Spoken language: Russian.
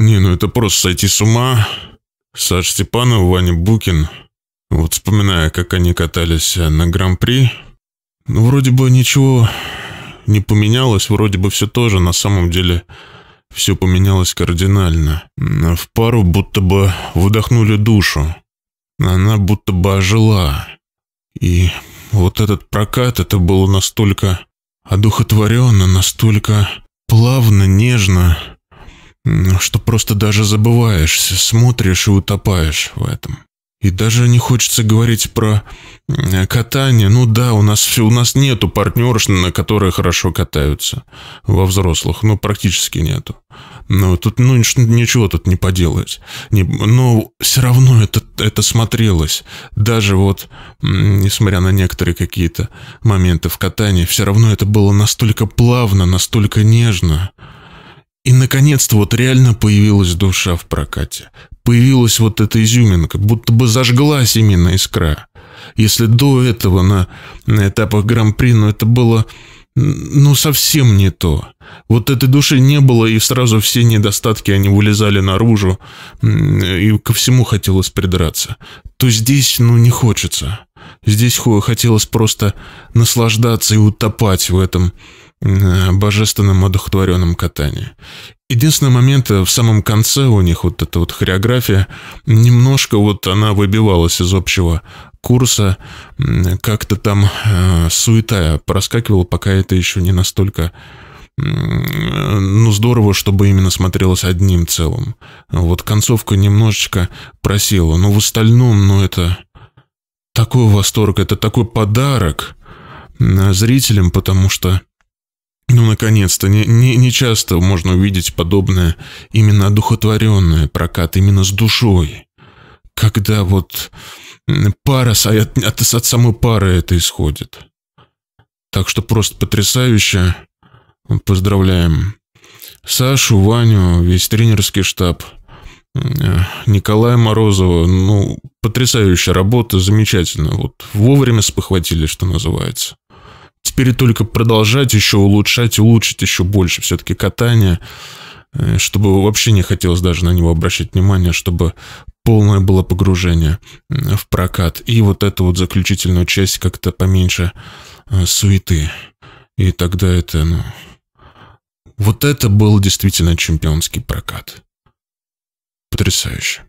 Не, ну это просто сойти с ума. Саш Степанов, Ваня Букин. Вот вспоминая, как они катались э, на Гран-при, ну вроде бы ничего не поменялось, вроде бы все тоже, на самом деле все поменялось кардинально. В пару будто бы выдохнули душу. Она будто бы ожила. И вот этот прокат, это было настолько одухотворенно, настолько плавно, нежно, ну, что просто даже забываешься, смотришь и утопаешь в этом. И даже не хочется говорить про э, катание. Ну да, у нас, у нас нету партнерш, на которые хорошо катаются во взрослых. Ну, практически нету. Но ну, тут, ну, ничего тут не поделать. Не, но все равно это, это смотрелось. Даже вот, несмотря на некоторые какие-то моменты в катании, все равно это было настолько плавно, настолько нежно. И, наконец-то, вот реально появилась душа в прокате. Появилась вот эта изюминка, будто бы зажглась именно искра. Если до этого на, на этапах Гран-при, ну, это было, ну, совсем не то. Вот этой души не было, и сразу все недостатки, они вылезали наружу, и ко всему хотелось придраться. То здесь, ну, не хочется. Здесь хотелось просто наслаждаться и утопать в этом Э, божественном одухотворенном катании. Единственный момент э, в самом конце у них вот эта вот хореография, немножко вот она выбивалась из общего курса, как-то там э, суета проскакивала, пока это еще не настолько ну, здорово, чтобы именно смотрелось одним целым. Вот концовка немножечко просела, но в остальном, ну, это такой восторг, это такой подарок зрителям, потому что ну, наконец-то, не, не, не часто можно увидеть подобное именно одухотворенное прокат, именно с душой. Когда вот пара, от, от, от самой пары это исходит. Так что просто потрясающе. Поздравляем Сашу, Ваню, весь тренерский штаб. Николая Морозова, ну, потрясающая работа, замечательно. Вот вовремя спохватили, что называется. Теперь только продолжать еще улучшать, улучшить еще больше все-таки катание, э, чтобы вообще не хотелось даже на него обращать внимание, чтобы полное было погружение э, в прокат. И вот эту вот заключительную часть как-то поменьше э, суеты. И тогда это, ну... Вот это был действительно чемпионский прокат. Потрясающе.